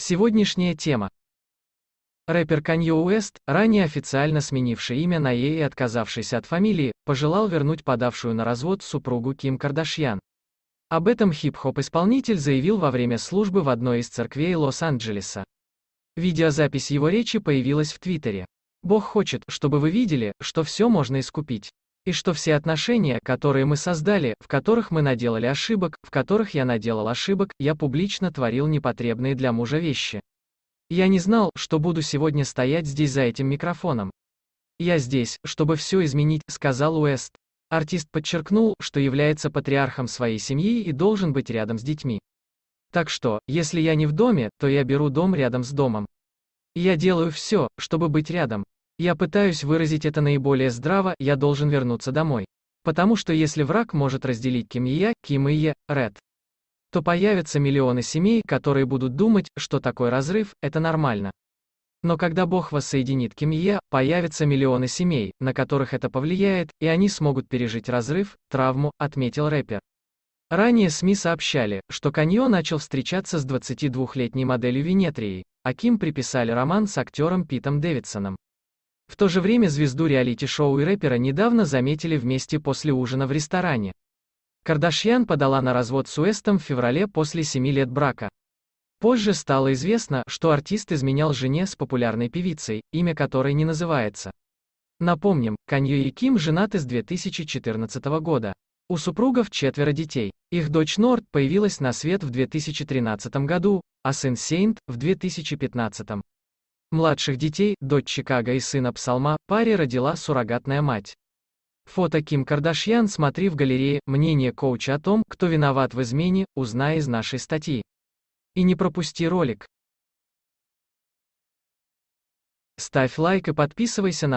Сегодняшняя тема. Рэпер Канье Уэст, ранее официально сменивший имя на Е и отказавшийся от фамилии, пожелал вернуть подавшую на развод супругу Ким Кардашьян. Об этом хип-хоп-исполнитель заявил во время службы в одной из церквей Лос-Анджелеса. Видеозапись его речи появилась в Твиттере. «Бог хочет, чтобы вы видели, что все можно искупить и что все отношения, которые мы создали, в которых мы наделали ошибок, в которых я наделал ошибок, я публично творил непотребные для мужа вещи. Я не знал, что буду сегодня стоять здесь за этим микрофоном. «Я здесь, чтобы все изменить», — сказал Уэст. Артист подчеркнул, что является патриархом своей семьи и должен быть рядом с детьми. Так что, если я не в доме, то я беру дом рядом с домом. Я делаю все, чтобы быть рядом. Я пытаюсь выразить это наиболее здраво, я должен вернуться домой. Потому что если враг может разделить Ким и я, Ким и я, Ред, то появятся миллионы семей, которые будут думать, что такой разрыв – это нормально. Но когда Бог воссоединит Ким и я, появятся миллионы семей, на которых это повлияет, и они смогут пережить разрыв, травму, отметил рэпер. Ранее СМИ сообщали, что Каньо начал встречаться с 22-летней моделью Венетрией, а Ким приписали роман с актером Питом Дэвидсоном. В то же время звезду реалити-шоу и рэпера недавно заметили вместе после ужина в ресторане. Кардашьян подала на развод с Уэстом в феврале после 7 лет брака. Позже стало известно, что артист изменял жене с популярной певицей, имя которой не называется. Напомним, Канье и Ким женаты с 2014 года. У супругов четверо детей. Их дочь Норд появилась на свет в 2013 году, а сын Сейнт – в 2015. Младших детей, дочь Чикаго и сына Псалма, паре родила суррогатная мать. Фото Ким Кардашьян смотри в галерее «Мнение коуча о том, кто виноват в измене», узнай из нашей статьи. И не пропусти ролик. Ставь лайк и подписывайся на